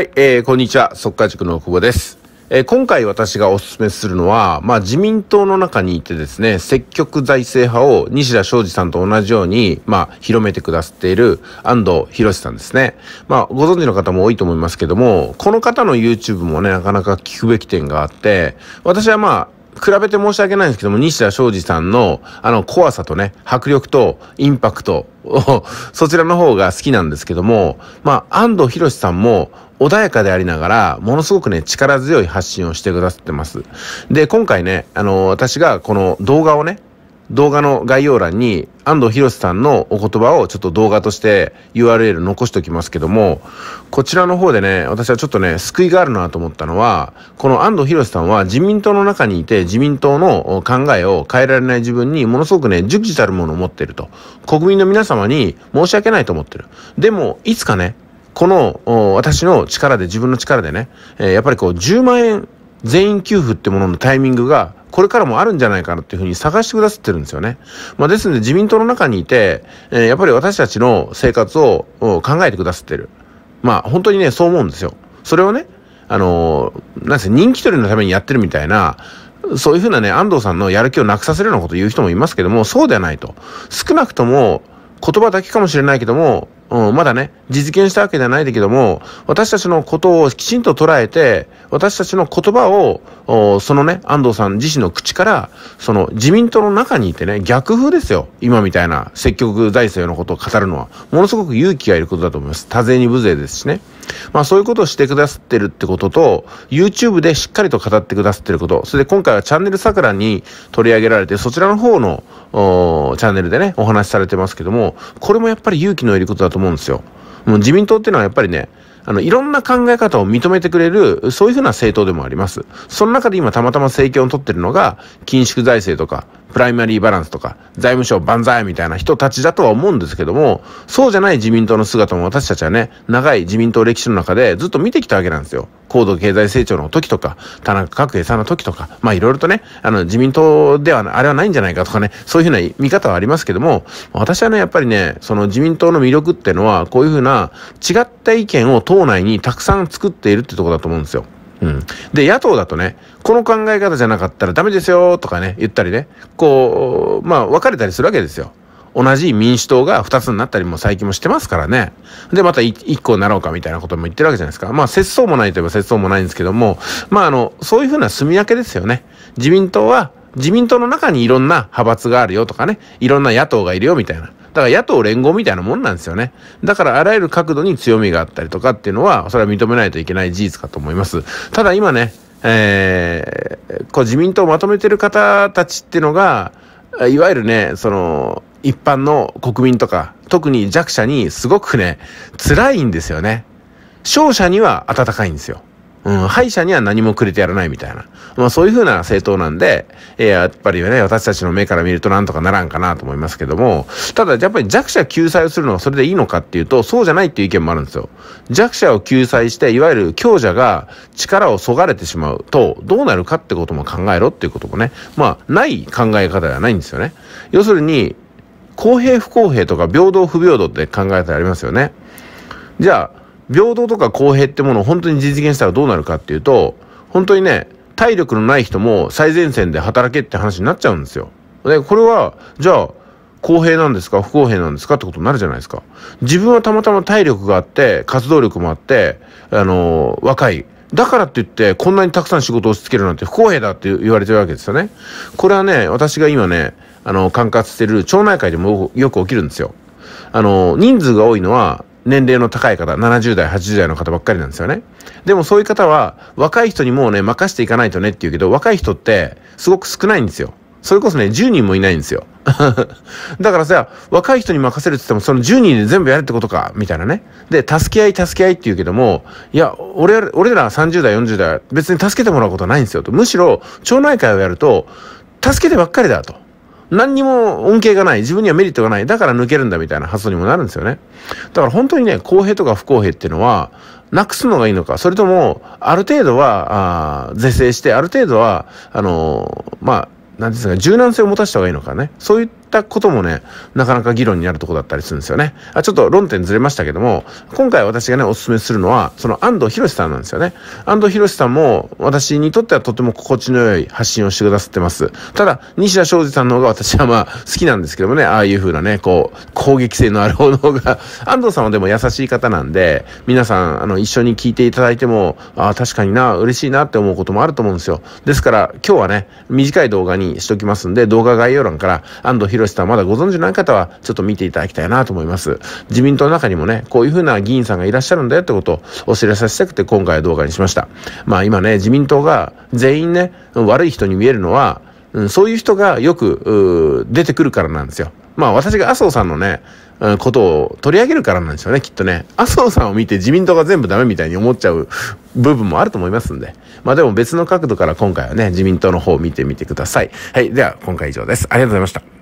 はい、えー、こんにちは。速稼塾の久保です。えー、今回私がお勧めするのは、まあ自民党の中にいてですね、積極財政派を西田昌司さんと同じように、まあ広めてくださっている安藤博さんですね。まあご存知の方も多いと思いますけども、この方の YouTube もね、なかなか聞くべき点があって、私はまあ比べて申し訳ないんですけども、西田昌司さんの、あの、怖さとね、迫力とインパクトを、そちらの方が好きなんですけども、まあ、安藤博さんも、穏やかでありながら、ものすごくね、力強い発信をしてくださってます。で、今回ね、あの、私がこの動画をね、動画の概要欄に安藤博さんのお言葉をちょっと動画として URL 残しておきますけども、こちらの方でね、私はちょっとね、救いがあるなと思ったのは、この安藤博さんは自民党の中にいて自民党の考えを変えられない自分にものすごくね、熟知たるものを持っていると。国民の皆様に申し訳ないと思ってる。でも、いつかね、この私の力で、自分の力でね、えー、やっぱりこう10万円全員給付ってもののタイミングがこれからもあるんじゃないかなっていうふうに探してくださってるんですよね。まあ、ですので自民党の中にいて、えー、やっぱり私たちの生活を考えてくださってる。まあ、本当にね、そう思うんですよ。それをね、あのー、なんせ人気取りのためにやってるみたいな、そういうふうなね、安藤さんのやる気をなくさせるようなことを言う人もいますけども、そうではないと。少なくとも、言葉だけかもしれないけども、うん、まだね、実現したわけじゃないんだけども、私たちのことをきちんと捉えて、私たちの言葉を、そのね、安藤さん自身の口から、その自民党の中にいてね、逆風ですよ。今みたいな積極財政のことを語るのは、ものすごく勇気がいることだと思います。多勢に無勢ですしね。まあそういうことをしてくださってるってことと、YouTube でしっかりと語ってくださってること、それで今回はチャンネル桜に取り上げられて、そちらの方のチャンネルでね、お話しされてますけども、これもやっぱり勇気のいることだと思います。思うんですよ。もう自民党っていうのはやっぱりね、あの、いろんな考え方を認めてくれる、そういうふうな政党でもあります。その中で今たまたま政権を取ってるのが、緊縮財政とか、プライマリーバランスとか、財務省万歳みたいな人たちだとは思うんですけども、そうじゃない自民党の姿も私たちはね、長い自民党歴史の中でずっと見てきたわけなんですよ。高度経済成長の時とか、田中角栄さんの時とか、まあいろいろとね、あの自民党ではあれはないんじゃないかとかね、そういうふうな見方はありますけども、私はね、やっぱりね、その自民党の魅力ってのは、こういうふうな違った意見を党内にたくさん作っているってとこだと思うんですよ。うん。で、野党だとね、この考え方じゃなかったらダメですよとかね、言ったりね、こう、まあ、分かれたりするわけですよ。同じ民主党が2つになったりも最近もしてますからね。で、また1個になろうかみたいなことも言ってるわけじゃないですか。まあ、節操もないといえば節操もないんですけども、まあ、あの、そういうふうな住み分けですよね。自民党は、自民党の中にいろんな派閥があるよとかね、いろんな野党がいるよみたいな。だから野党連合みたいなもんなんですよね。だからあらゆる角度に強みがあったりとかっていうのは、それは認めないといけない事実かと思います。ただ今ね、えー、こう自民党をまとめてる方たちっていうのが、いわゆるね、その、一般の国民とか、特に弱者にすごくね、辛いんですよね。勝者には温かいんですよ。うん、歯医者には何もくれてやらないみたいな。まあそういうふうな政党なんで、えー、やっぱりね、私たちの目から見るとなんとかならんかなと思いますけども、ただやっぱり弱者救済をするのはそれでいいのかっていうと、そうじゃないっていう意見もあるんですよ。弱者を救済して、いわゆる強者が力をそがれてしまうと、どうなるかってことも考えろっていうこともね、まあない考え方ではないんですよね。要するに、公平不公平とか平等不平等って考え方ありますよね。じゃあ、平等とか公平ってものを本当に実現したらどうなるかっていうと、本当にね、体力のない人も最前線で働けって話になっちゃうんですよ。で、これは、じゃあ、公平なんですか不公平なんですかってことになるじゃないですか。自分はたまたま体力があって、活動力もあって、あのー、若い。だからって言って、こんなにたくさん仕事を押し付けるなんて不公平だって言われてるわけですよね。これはね、私が今ね、あの、管轄してる町内会でもよく起きるんですよ。あの、人数が多いのは、年齢の高い方、70代、80代の方ばっかりなんですよね。でもそういう方は、若い人にもうね、任していかないとねって言うけど、若い人って、すごく少ないんですよ。それこそね、10人もいないんですよ。だからさ、若い人に任せるって言っても、その10人で全部やるってことか、みたいなね。で、助け合い、助け合いって言うけども、いや、俺、俺ら30代、40代、別に助けてもらうことはないんですよと。むしろ、町内会をやると、助けてばっかりだと。何にも恩恵がない。自分にはメリットがない。だから抜けるんだみたいな発想にもなるんですよね。だから本当にね、公平とか不公平っていうのは、なくすのがいいのか、それとも、ある程度は、あ是正して、ある程度は、あのー、まあ、なんですか、柔軟性を持たせた方がいいのかね。そういっったこともね、なかなか議論になるとこだったりするんですよね。あちょっと論点ずれましたけども、今回私がね、お勧めするのは、その安藤博さんなんですよね。安藤博さんも、私にとってはとても心地の良い発信をしてくださってます。ただ、西田昌司さんの方が私はまあ、好きなんですけどもね、ああいう風なね、こう、攻撃性のある方の方が、安藤さんはでも優しい方なんで、皆さん、あの、一緒に聞いていただいても、ああ、確かにな、嬉しいなって思うこともあると思うんですよ。ですから、今日はね、短い動画にしときますんで、動画概要欄から安藤博博さんまだご存知ない方は、ちょっと見ていただきたいなと思います。自民党の中にもね、こういうふうな議員さんがいらっしゃるんだよってことをお知らせしたくて、今回は動画にしました。まあ今ね、自民党が全員ね、悪い人に見えるのは、うん、そういう人がよく、出てくるからなんですよ。まあ私が麻生さんのね、ことを取り上げるからなんでしょうね、きっとね。麻生さんを見て自民党が全部ダメみたいに思っちゃう部分もあると思いますんで。まあでも別の角度から今回はね、自民党の方を見てみてください。はい。では今回以上です。ありがとうございました。